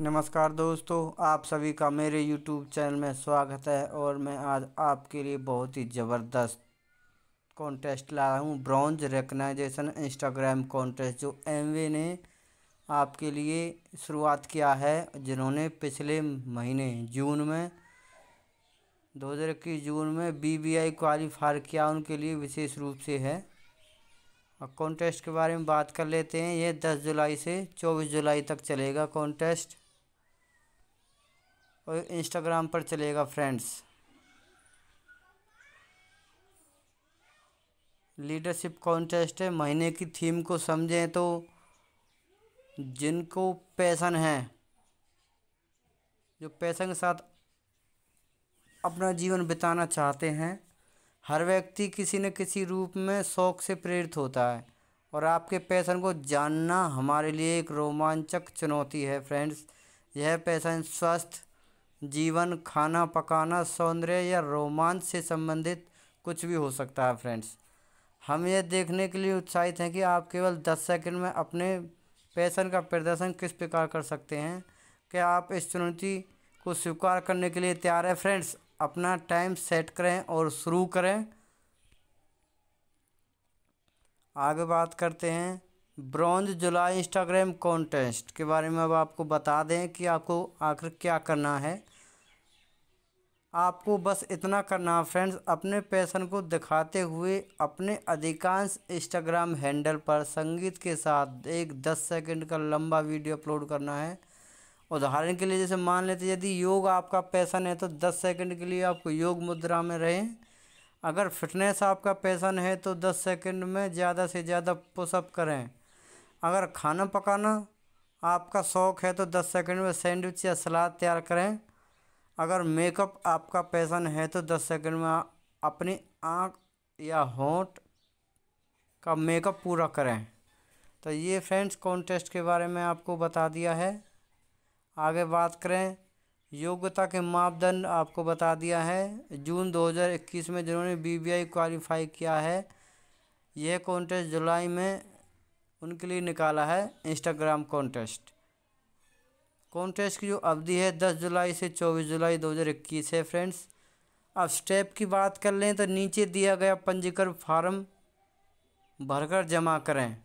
नमस्कार दोस्तों आप सभी का मेरे YouTube चैनल में स्वागत है और मैं आज आपके लिए बहुत ही ज़बरदस्त कॉन्टेस्ट लाया हूँ ब्रॉन्ज रिकनाइजेशन इंस्टाग्राम कॉन्टेस्ट जो एम ने आपके लिए शुरुआत किया है जिन्होंने पिछले महीने जून में दो हज़ार इक्कीस जून में बी बी आई क्वालिफायर किया उनके लिए विशेष रूप से है और कॉन्टेस्ट के बारे में बात कर लेते हैं ये दस जुलाई से चौबीस जुलाई तक चलेगा कॉन्टेस्ट और इंस्टाग्राम पर चलेगा फ्रेंड्स लीडरशिप कॉन्टेस्ट है महीने की थीम को समझें तो जिनको पैसन है जो पैसन के साथ अपना जीवन बिताना चाहते हैं हर व्यक्ति किसी न किसी रूप में शौक से प्रेरित होता है और आपके पैसन को जानना हमारे लिए एक रोमांचक चुनौती है फ्रेंड्स यह पैसन स्वस्थ जीवन खाना पकाना सौंदर्य या रोमांच से संबंधित कुछ भी हो सकता है फ्रेंड्स हम ये देखने के लिए उत्साहित हैं कि आप केवल दस सेकंड में अपने पैसन का प्रदर्शन किस प्रकार कर सकते हैं क्या आप इस चुनौती को स्वीकार करने के लिए तैयार है फ्रेंड्स अपना टाइम सेट करें और शुरू करें आगे बात करते हैं ब्रॉन्ज जुलाई इंस्टाग्राम कॉन्टेस्ट के बारे में अब आपको बता दें कि आपको आखिर क्या करना है आपको बस इतना करना है फ्रेंड्स अपने पैसन को दिखाते हुए अपने अधिकांश इंस्टाग्राम हैंडल पर संगीत के साथ एक दस सेकंड का लंबा वीडियो अपलोड करना है उदाहरण के लिए जैसे मान लेते यदि योग आपका पैसन है तो दस सेकंड के लिए आपको योग मुद्रा में रहें अगर फिटनेस आपका पैसन है तो दस सेकंड में ज़्यादा से ज़्यादा पुशअप करें अगर खाना पकाना आपका शौक़ है तो दस सेकंड में सैंडविच या सलाद तैयार करें अगर मेकअप आपका पैसन है तो दस सेकंड में अपनी आँख या होंठ का मेकअप पूरा करें तो ये फ्रेंड्स कॉन्टेस्ट के बारे में आपको बता दिया है आगे बात करें योग्यता के मापदंड आपको बता दिया है जून 2021 में जिन्होंने बीबीआई क्वालिफाई किया है यह कॉन्टेस्ट जुलाई में उनके लिए निकाला है इंस्टाग्राम कॉन्टेस्ट कॉन्टेस्ट की जो अवधि है दस जुलाई से चौबीस जुलाई दो हज़ार इक्कीस है फ्रेंड्स अब स्टेप की बात कर लें तो नीचे दिया गया पंजीकरण फार्म भरकर जमा करें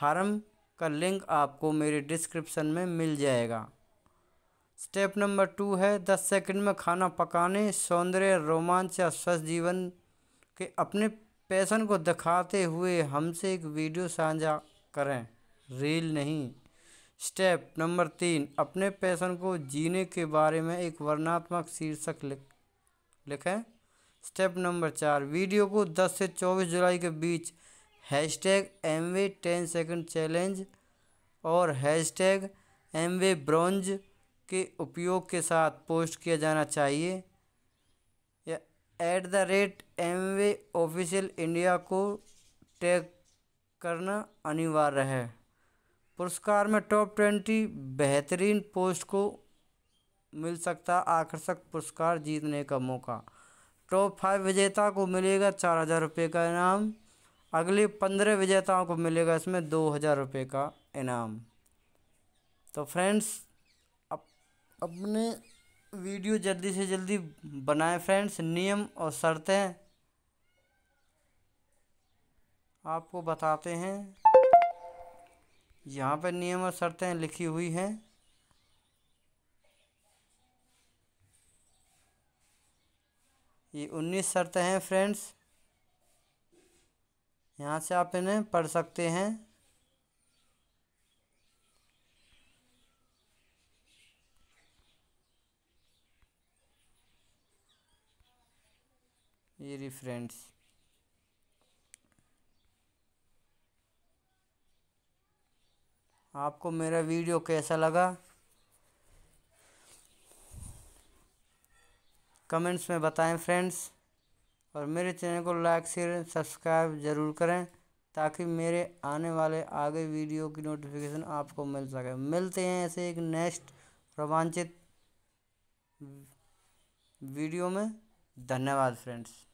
फार्म का लिंक आपको मेरे डिस्क्रिप्शन में मिल जाएगा स्टेप नंबर टू है दस सेकंड में खाना पकाने सौंदर्य रोमांच या स्वस्थ जीवन के अपने पैसन को दिखाते हुए हमसे एक वीडियो साझा करें रील नहीं स्टेप नंबर तीन अपने पैसन को जीने के बारे में एक वर्णात्मक शीर्षक लिख लिखें स्टेप नंबर चार वीडियो को 10 से 24 जुलाई के बीच hashtag Amway ten second challenge और hashtag Amway bronze के उपयोग के साथ पोस्ट किया जाना चाहिए या at the rate Amway official India को टैग करना अनिवार्य है पुरस्कार में टॉप ट्वेंटी बेहतरीन पोस्ट को मिल सकता आकर्षक पुरस्कार जीतने का मौका टॉप फाइव विजेता को मिलेगा चार हज़ार रुपये का इनाम अगले पंद्रह विजेताओं को मिलेगा इसमें दो हज़ार रुपये का इनाम तो फ्रेंड्स अप, अपने वीडियो जल्दी से जल्दी बनाएं फ्रेंड्स नियम और शर्तें आपको बताते हैं यहाँ पर नियम और शर्तें लिखी हुई हैं ये उन्नीस शर्तें हैं फ्रेंड्स यहाँ से आप इन्हें पढ़ सकते हैं ये फ्रेंड्स आपको मेरा वीडियो कैसा लगा कमेंट्स में बताएं फ्रेंड्स और मेरे चैनल को लाइक शेयर सब्सक्राइब ज़रूर करें ताकि मेरे आने वाले आगे वीडियो की नोटिफिकेशन आपको मिल सके मिलते हैं ऐसे एक नेक्स्ट रोमांचित वीडियो में धन्यवाद फ्रेंड्स